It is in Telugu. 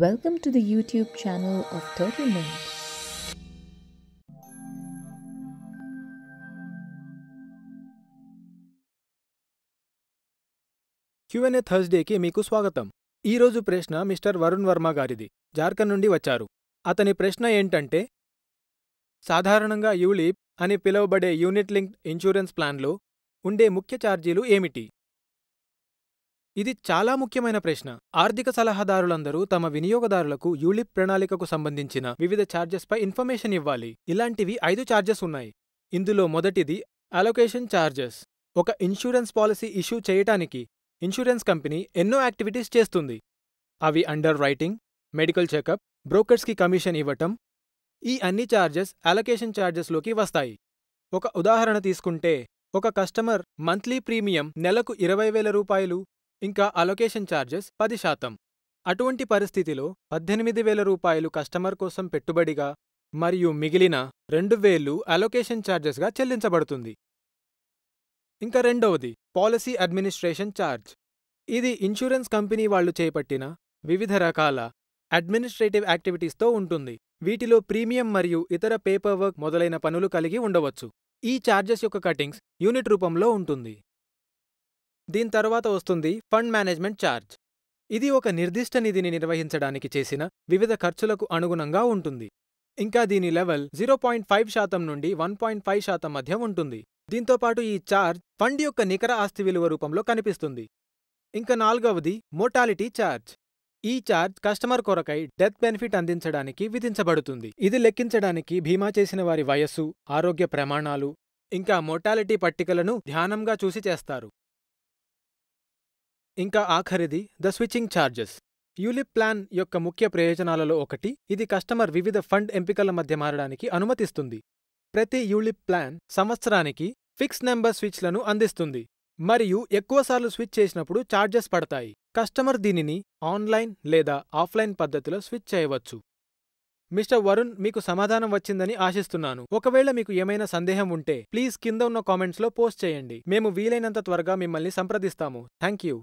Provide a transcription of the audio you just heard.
Welcome to the YouTube channel of Turtle Mint. QnA థర్స్డేకి మీకు స్వాగతం ఈరోజు ప్రశ్న మిస్టర్ వరుణ్ వర్మ గారిది జార్ఖండ్ నుండి వచ్చారు అతని ప్రశ్న ఏంటంటే సాధారణంగా యూలీప్ అని పిలువబడే యూనిట్ లింక్డ్ ఇన్సూరెన్స్ ప్లాన్లో ఉండే ముఖ్య ఛార్జీలు ఏమిటి ఇది చాలా ముఖ్యమైన ప్రశ్న ఆర్థిక సలహాదారులందరూ తమ వినియోగదారులకు యూలిప్ ప్రణాళికకు సంబంధించిన వివిధ ఛార్జెస్ పై ఇన్ఫర్మేషన్ ఇవ్వాలి ఇలాంటివి ఐదు ఛార్జెస్ ఉన్నాయి ఇందులో మొదటిది అలొకేషన్ ఛార్జెస్ ఒక ఇన్సూరెన్స్ పాలసీ ఇష్యూ చేయటానికి ఇన్సూరెన్స్ కంపెనీ ఎన్నో యాక్టివిటీస్ చేస్తుంది అవి అండర్ రైటింగ్ మెడికల్ చెకప్ బ్రోకర్స్కి కమిషన్ ఇవ్వటం ఈ అన్ని ఛార్జెస్ అలొకేషన్ ఛార్జెస్లోకి వస్తాయి ఒక ఉదాహరణ తీసుకుంటే ఒక కస్టమర్ మంత్లీ ప్రీమియం నెలకు ఇరవై వేల రూపాయలు ఇంకా అలొకేషన్ ఛార్జెస్ పది శాతం అటువంటి పరిస్థితిలో పద్దెనిమిది వేల రూపాయలు కస్టమర్ కోసం పెట్టుబడిగా మరియు మిగిలిన రెండు వేలు అలొకేషన్ ఛార్జెస్గా చెల్లించబడుతుంది ఇంకా రెండవది పాలసీ అడ్మినిస్ట్రేషన్ ఛార్జ్ ఇది ఇన్సూరెన్స్ కంపెనీ వాళ్ళు చేపట్టిన వివిధ రకాల అడ్మినిస్ట్రేటివ్ యాక్టివిటీస్తో ఉంటుంది వీటిలో ప్రీమియం మరియు ఇతర పేపర్ వర్క్ మొదలైన పనులు కలిగి ఉండవచ్చు ఈ ఛార్జెస్ యొక్క కటింగ్స్ యూనిట్ రూపంలో ఉంటుంది దీని తర్వాత వస్తుంది ఫండ్ మేనేజ్మెంట్ ఛార్జ్ ఇది ఒక నిర్దిష్ట నిధిని నిర్వహించడానికి చేసిన వివిధ ఖర్చులకు అనుగుణంగా ఉంటుంది ఇంకా దీని లెవెల్ జీరో పాయింట్ ఫైవ్ శాతం నుండి వన్ పాయింట్ ఫైవ్ శాతం మధ్య ఉంటుంది దీంతోపాటు ఈ ఛార్జ్ ఫండ్ యొక్క నికర ఆస్తి విలువ రూపంలో కనిపిస్తుంది ఇంకా నాలుగవది మోటాలిటీ ఛార్జ్ ఈ ఛార్జ్ కస్టమర్ కొరకై డెత్ బెనిఫిట్ అందించడానికి విధించబడుతుంది ఇది లెక్కించడానికి బీమా చేసిన వారి వయస్సు ఆరోగ్య ప్రమాణాలు ఇంకా మోటాలిటీ పట్టికలను ధ్యానంగా చూసి చేస్తారు ఇంకా ఆఖరిది the switching charges ULIP plan యొక్క ముఖ్య ప్రయోజనాలలో ఒకటి ఇది కస్టమర్ వివిధ ఫండ్ ఎంపికల మధ్య మారడానికి అనుమతిస్తుంది ప్రతి యూలిప్ ప్లాన్ సంవత్సరానికి ఫిక్స్ నెంబర్ స్విచ్లను అందిస్తుంది మరియు ఎక్కువసార్లు స్విచ్ చేసినప్పుడు ఛార్జెస్ పడతాయి కస్టమర్ దీనిని ఆన్లైన్ లేదా ఆఫ్లైన్ పద్ధతిలో స్విచ్ చేయవచ్చు మిస్టర్ వరుణ్ మీకు సమాధానం వచ్చిందని ఆశిస్తున్నాను ఒకవేళ మీకు ఏమైనా సందేహం ఉంటే ప్లీజ్ కింద ఉన్న కామెంట్స్లో పోస్ట్ చేయండి మేము వీలైనంత త్వరగా మిమ్మల్ని సంప్రదిస్తాము థ్యాంక్ యూ